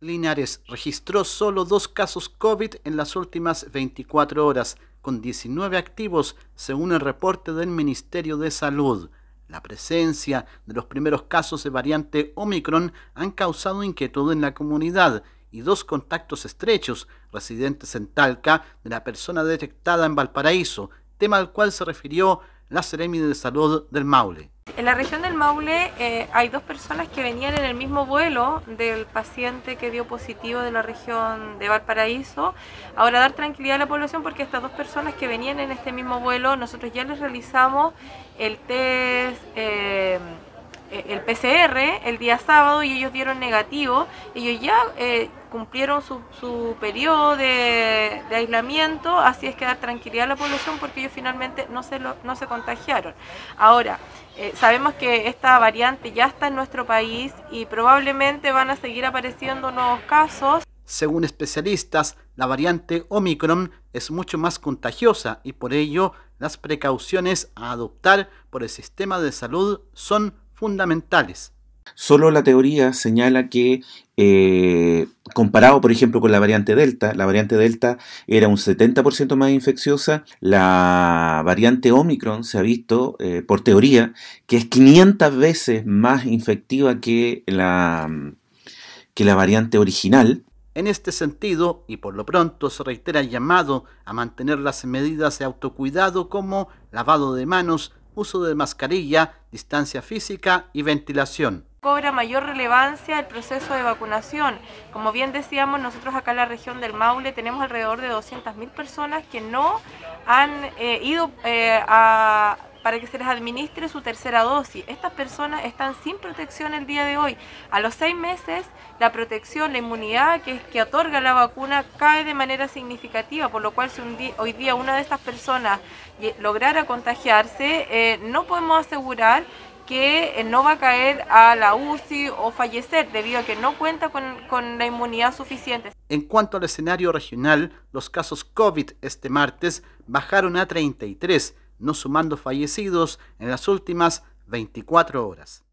Linares registró solo dos casos COVID en las últimas 24 horas, con 19 activos, según el reporte del Ministerio de Salud. La presencia de los primeros casos de variante Omicron han causado inquietud en la comunidad y dos contactos estrechos residentes en Talca de la persona detectada en Valparaíso, tema al cual se refirió la Seremi de Salud del Maule. En la región del Maule eh, hay dos personas que venían en el mismo vuelo del paciente que dio positivo de la región de Valparaíso. Ahora dar tranquilidad a la población porque estas dos personas que venían en este mismo vuelo, nosotros ya les realizamos el test. Eh, el PCR el día sábado y ellos dieron negativo. Ellos ya eh, cumplieron su, periodo de, aislamiento, así es que da tranquilidad a la población porque ellos finalmente no se, no se contagiaron. Ahora, eh, sabemos que esta variante ya está en nuestro país y probablemente van a seguir apareciendo nuevos casos. Según especialistas, la variante Omicron es mucho más contagiosa y por ello las precauciones a adoptar por el sistema de salud son fundamentales. Solo la teoría señala que eh, comparado, por ejemplo, con la variante Delta, la variante Delta era un 70% más infecciosa, la variante Omicron se ha visto, eh, por teoría, que es 500 veces más infectiva que la, que la variante original. En este sentido, y por lo pronto se reitera el llamado a mantener las medidas de autocuidado como lavado de manos, uso de mascarilla, distancia física y ventilación. Cobra mayor relevancia el proceso de vacunación. Como bien decíamos, nosotros acá en la región del Maule tenemos alrededor de 200.000 personas que no han eh, ido eh, para que se les administre su tercera dosis. Estas personas están sin protección el día de hoy. A los seis meses, la protección, la inmunidad que, que otorga la vacuna cae de manera significativa, por lo cual si hoy día una de estas personas eh, lograra contagiarse, no podemos asegurar que eh, no va a caer a la UCI o fallecer debido a que no cuenta con, la inmunidad suficiente. En cuanto al escenario regional, los casos COVID este martes bajaron a 33, no sumando fallecidos en las últimas 24 horas.